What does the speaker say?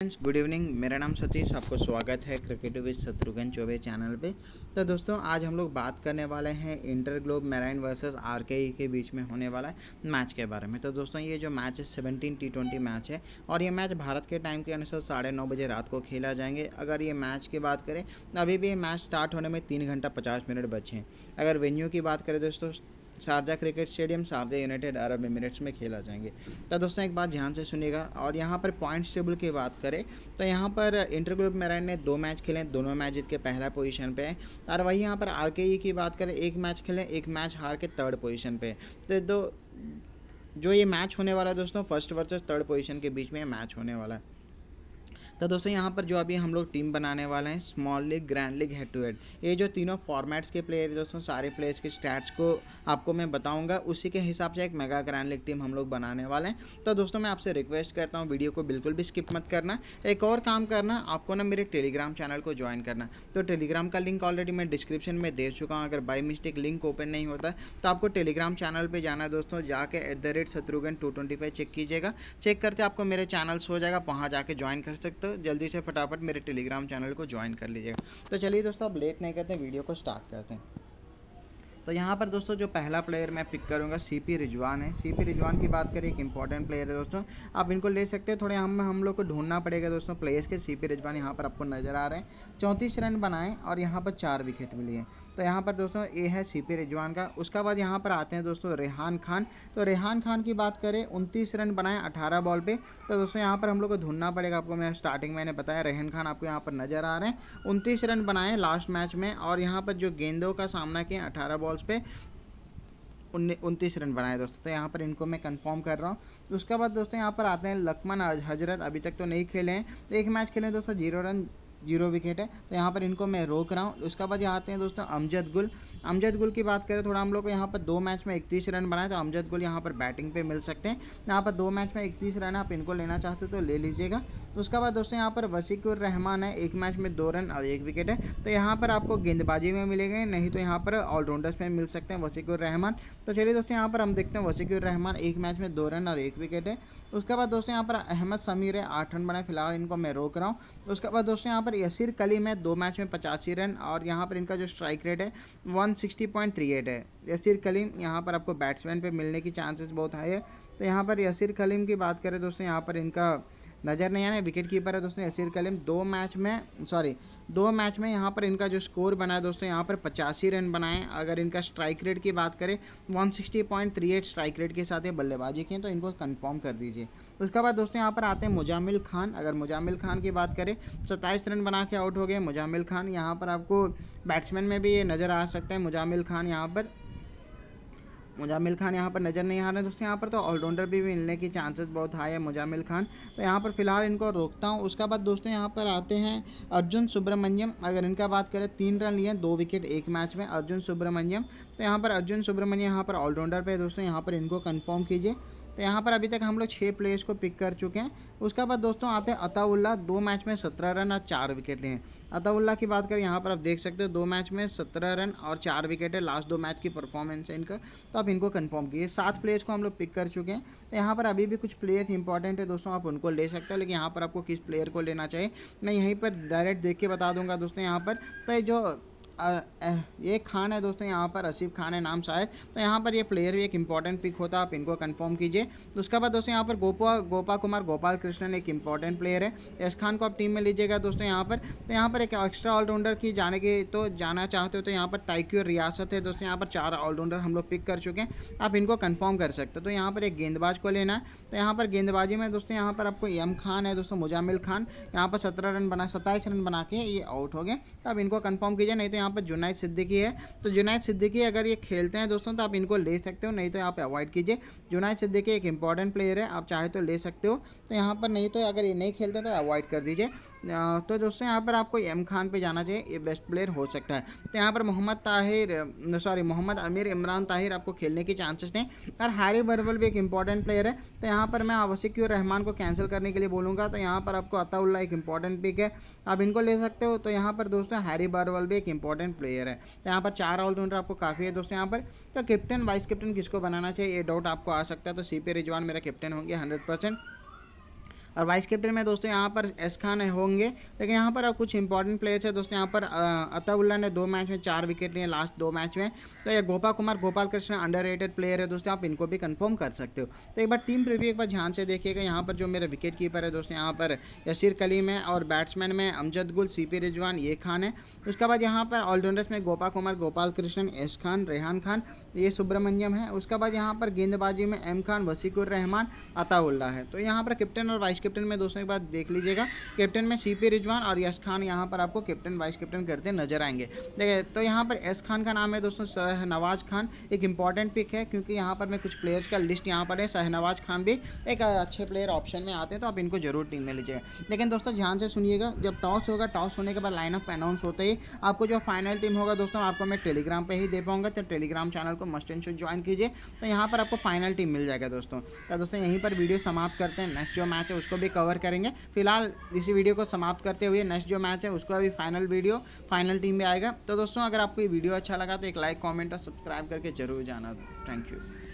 friends good evening मेरा नाम सतीश आपको स्वागत है cricket with Shatrughan Choubey channel पे तो दोस्तों आज हम लोग बात करने वाले हैं Interglobe Marine versus RKE के बीच में होने वाला मैच के बारे में तो दोस्तों ये जो मैच है सेवनटीन टी ट्वेंटी मैच है और ये मैच भारत के टाइम के अनुसार साढ़े नौ बजे रात को खेला जाएंगे अगर ये मैच की बात करें तो अभी भी ये मैच स्टार्ट होने में तीन घंटा पचास मिनट बचे हैं अगर वेन्यू की बात करें दोस्तों Sharjah cricket stadium Sharjah United Arab Emirates में खेला जाएंगे तो दोस्तों एक बात ध्यान से सुनिएगा और यहाँ पर पॉइंट्स टेबल की बात करें तो यहाँ पर इंटरग्रुप मेरा ने दो मैच खेले दोनों मैच जिसके पहला पोजीशन पे है और वहीं यहाँ पर आर की बात करें एक मैच खेले एक मैच हार के थर्ड पोजिशन पर तो दो जो ये मैच होने वाला है दोस्तों फर्स्ट वर्सेज थर्ड पोजिशन के बीच में मैच होने वाला है तो दोस्तों यहाँ पर जो अभी हम लोग टीम बनाने वाले हैं small league grand league head to head ये जो तीनों फॉर्मेट्स के प्लेयर दोस्तों सारे प्लेयर्स के स्टैट्स को आपको मैं बताऊँगा उसी के हिसाब से एक मेगा ग्रैंड लीग टीम हम लोग बनाने वाले हैं तो दोस्तों मैं आपसे रिक्वेस्ट करता हूँ वीडियो को बिल्कुल भी स्किप मत करना एक और काम करना आपको ना मेरे टेलीग्राम चैनल को ज्वाइन करना तो टेलीग्राम का लिंक ऑलरेडी मैं डिस्क्रिप्शन में दे चुका हूँ अगर बाई मिस्टेक लिंक ओपन नहीं होता तो आपको टेलीग्राम चैनल पर जाना है दोस्तों जाके at the rate Shatrughan two twenty five check कीजिएगा चेक करते आपको मेरे चैनल्स हो जाएगा वहाँ जाके ज्वाइन कर सकते तो जल्दी से फटाफट मेरे टेलीग्राम चैनल को ज्वाइन कर लीजिएगा तो चलिए दोस्तों अब लेट नहीं करते वीडियो को स्टार्ट करते हैं तो यहाँ पर दोस्तों जो पहला प्लेयर मैं पिक करूँगा सी पी रिजवान है सी पी रिजवान की बात करें एक इंपॉर्टेंट प्लेयर है दोस्तों आप इनको ले सकते हैं थोड़े हम हम लोग को ढूंढना पड़ेगा दोस्तों प्लेयर्स के सी पी रिजवान यहाँ पर आपको नज़र आ रहे हैं चौंतीस रन बनाए और यहाँ पर चार विकेट मिली है तो यहाँ पर दोस्तों ये है सी पी रिजवान का उसका बाद यहाँ पर आते हैं दोस्तों रेहान खान तो रेहान खान की बात करें उनतीस रन बनाए अठारह बॉल पर तो दोस्तों यहाँ पर हम लोग को ढूंढना पड़ेगा आपको मैं स्टार्टिंग मैंने बताया रेहान खान आपको यहाँ पर नज़र आ रहे हैं उनतीस रन बनाए लास्ट मैच में और यहाँ पर जो गेंदों का सामना किया अठारह बॉल उस पर उनतीस रन बनाए दोस्तों तो यहाँ पर इनको मैं कंफर्म कर रहा हूँ उसके बाद दोस्तों यहाँ पर आते हैं लकमान हजरत अभी तक तो नहीं खेले हैं एक मैच खेले दोस्तों जीरो रन जीरो विकेट है तो यहाँ पर इनको मैं रोक रहा हूँ उसके बाद यहाँ आते हैं दोस्तों अमजद गुल अमजद गुल की बात करें थोड़ा हम लोग को यहाँ पर दो मैच में इकतीस रन बनाए तो अमजद गुल यहाँ पर बैटिंग पे मिल सकते हैं यहाँ पर दो मैच में इकतीस रन आप इनको लेना चाहते हो तो ले लीजिएगा तो उसके बाद दोस्तों यहाँ पर वसीकुर रहमान है एक मैच में दो रन और एक विकेट है तो यहाँ पर आपको गेंदबाजी में मिलेंगे नहीं तो यहाँ पर ऑलराउंडर्स में मिल सकते हैं वसीकुर रहमान तो चलिए दोस्तों यहाँ पर हम देखते हैं वसीकुर रहमान एक मैच में दो रन और एक विकेट है उसके बाद दोस्तों यहाँ पर अहमद समीर है आठ रन बनाए फिलहाल इनको मैं रोक रहा हूँ उसके बाद दोस्तों यहाँ पर यसिर कलीम है दो मैच में पचासी रन और यहाँ पर इनका जो स्ट्राइक रेट है one sixty point three eight है यसिर कलीम यहाँ पर आपको बैट्समैन पे मिलने की चांसेस बहुत हाई है तो यहाँ पर यसिर कलीम की बात करें दोस्तों यहाँ पर इनका नज़र नहीं आ विकेट कीपर है दोस्तों यसीर कलीम दो मैच में सॉरी दो मैच में यहाँ पर इनका जो स्कोर बना है दोस्तों यहाँ पर पचासी रन बनाए अगर इनका स्ट्राइक रेट की बात करें 160.38 स्ट्राइक रेट के साथ ये बल्लेबाजी किए तो इनको कंफर्म कर दीजिए तो उसके बाद दोस्तों यहाँ पर आते हैं मुजामिल खान अगर मुजामिल खान की बात करें सत्ताईस रन बना के आउट हो गए मुजामिल खान यहाँ पर आपको बैट्समैन में भी ये नज़र आ सकते हैं मुजामिल खान यहाँ पर मुजामिल खान यहाँ पर नज़र नहीं आ रहे दोस्तों यहाँ पर तो ऑलराउंडर भी मिलने की चांसेस बहुत हाई है मुजामिल खान तो यहाँ पर फिलहाल इनको रोकता हूँ उसके बाद दोस्तों यहाँ पर आते हैं अर्जुन सुब्रमण्यम अगर इनका बात करें तीन रन लिए दो विकेट एक मैच में अर्जुन सुब्रमण्यम तो यहाँ पर अर्जुन सुब्रमण्यम यहाँ पर ऑलराउंडर पर दोस्तों यहाँ पर इनको कन्फर्म कीजिए तो यहाँ पर अभी तक हम लोग छः प्लेयर्स को पिक कर चुके हैं उसके बाद दोस्तों आते हैं अताउल्ला दो मैच में सत्रह रन और चार विकेट लिए अताउल्ला की बात करें यहाँ पर आप देख सकते हो दो मैच में सत्रह रन और चार विकेट है लास्ट दो मैच की परफॉर्मेंस है इनका तो आप इनको कन्फर्म कीजिए सात प्लेयर्स को हम लोग पिक कर चुके हैं तो यहाँ पर अभी भी कुछ प्लेयर्स इंपॉर्टेंट है दोस्तों आप उनको ले सकते हो लेकिन यहाँ पर आपको किस प्लेयर को लेना चाहिए मैं यहीं पर डायरेक्ट देख के बता दूंगा दोस्तों यहाँ पर तो जो ये खान है दोस्तों यहाँ पर असीफ खान है नाम शायद तो यहाँ पर ये प्लेयर भी एक इंपॉर्टेंट पिक होता है आप इनको कंफर्म कीजिए उसके बाद दोस्तों यहाँ पर गोपा गोपा कुमार गोपाल कृष्णन एक इंपॉर्टेंट प्लेयर है एस खान को आप टीम में लीजिएगा दोस्तों यहाँ पर तो यहाँ पर एक एक्स्ट्रा ऑलराउंडर की जाने की तो जाना चाहते हो तो यहाँ पर ताइक्यू रियासत है दोस्तों यहाँ पर चार ऑलराउंडर हम लोग पिक कर चुके हैं आप इनको कन्फर्म कर सकते हो तो यहाँ पर एक गेंदबाज को लेना है तो यहाँ पर गेंदबाजी में दोस्तों यहाँ पर आपको एम खान है दोस्तों मुजामिल खान यहाँ पर सत्रह रन बना सत्ताईस रन बना के ये आउट हो गए तो आप इनको कन्फर्म कीजिए नहीं तो यहाँ पर जुनाइद सिद्दीकी है तो जुनाइद सिद्दीकी अगर ये खेलते हैं दोस्तों तो आप इनको ले सकते हो नहीं तो आप अवॉइड कीजिए जुनाइद सिद्दीकी एक इंपॉर्टेंट प्लेयर है आप चाहे तो ले सकते हो तो यहाँ पर नहीं तो अगर ये नहीं खेलते तो अवॉइड कर दीजिए तो दोस्तों यहाँ पर आपको एम खान पे जाना चाहिए ये बेस्ट प्लेयर हो सकता है तो यहाँ पर मोहम्मद ताहिर सॉरी मोहम्मद अमीर इमरान ताहिर आपको खेलने के चांसेस हैं और हारी बरबल भी एक इंपॉर्टेंट प्लेयर है तो यहाँ पर मैं आवश्यक रहमान को कैंसिल करने के लिए बोलूँगा तो यहाँ पर आपको अताउल्ला एक इंपॉर्टेंट पिक है आप इनको ले सकते हो तो यहाँ पर दोस्तों हैरी बर्वल भी एक इंपॉर्टेंट प्लेयर है तो यहाँ पर चार ऑलराउंडर आपको काफ़ी है दोस्तों यहाँ पर तो कैप्टन वाइस कैप्टन किसको बनाना चाहिए ये डाउट आपको आ सकता है तो सी रिजवान मेरा कैप्टन होंगे हंड्रेड परसेंट और वाइस कैप्टन में दोस्तों यहाँ पर एस खान होंगे लेकिन यहाँ पर कुछ इंपॉर्टेंट प्लेयर्स है दोस्तों यहाँ पर अताउल्ला ने दो मैच में चार विकेट लिए लास्ट दो मैच में तो ये गोपाल कुमार गोपाल कृष्ण अंडर प्लेयर है दोस्तों आप इनको भी कन्फर्म कर सकते हो तो एक बार टीम प्रिव्यू एक बार ध्यान से देखिएगा यहाँ पर जो मेरे विकेट कीपर है दोस्तों यहाँ पर यसीर कलीम है और बैट्समैन में अमजद गुल सी पी रिजवान ये खान है उसके बाद यहाँ पर ऑलराउंडर्स में गोपा कुमार गोपाल कृष्णन एस खान रेहान खान ये सुब्रमण्यम है उसके बाद यहाँ पर गेंदबाजी में एम खान वसीकुर रहमान अताउल्ला है तो यहाँ पर कैप्टन और वाइस कैप्टन में दोस्तों एक बार देख लीजिएगा कैप्टन में सी पी रिजवान और यश खान यहाँ पर आपको कैप्टन वाइस कैप्टन करते नजर आएंगे देखिए तो यहाँ पर एस खान का नाम है दोस्तों शहनवाज खान एक इंपॉर्टेंट पिक है क्योंकि यहाँ पर मैं कुछ प्लेयर्स का लिस्ट यहाँ पर है शहनवाज खान भी एक अच्छे प्लेयर ऑप्शन में आते हैं तो आप इनको जरूर टीम में लीजिएगा लेकिन दोस्तों ध्यान से सुनिएगा जब टॉस होगा टॉस होने के बाद लाइन ऑफ अनाउंस होते ही आपको जो फाइनल टीम होगा दोस्तों आपको मैं टेलीग्राम पर ही दे पाऊंगा तो टेलीग्राम चैनल को मस्ट एंड शुड ज्वाइन कीजिए तो यहाँ पर आपको फाइनल टीम मिल जाएगा दोस्तों तो दोस्तों यहीं पर वीडियो समाप्त करते हैं नेक्स्ट जो मैच है उसको उसको भी कवर करेंगे फिलहाल इसी वीडियो को समाप्त करते हुए नेक्स्ट जो मैच है उसको अभी फाइनल वीडियो फाइनल टीम में आएगा तो दोस्तों अगर आपको ये वीडियो अच्छा लगा तो एक लाइक कॉमेंट और सब्सक्राइब करके जरूर जाना थैंक यू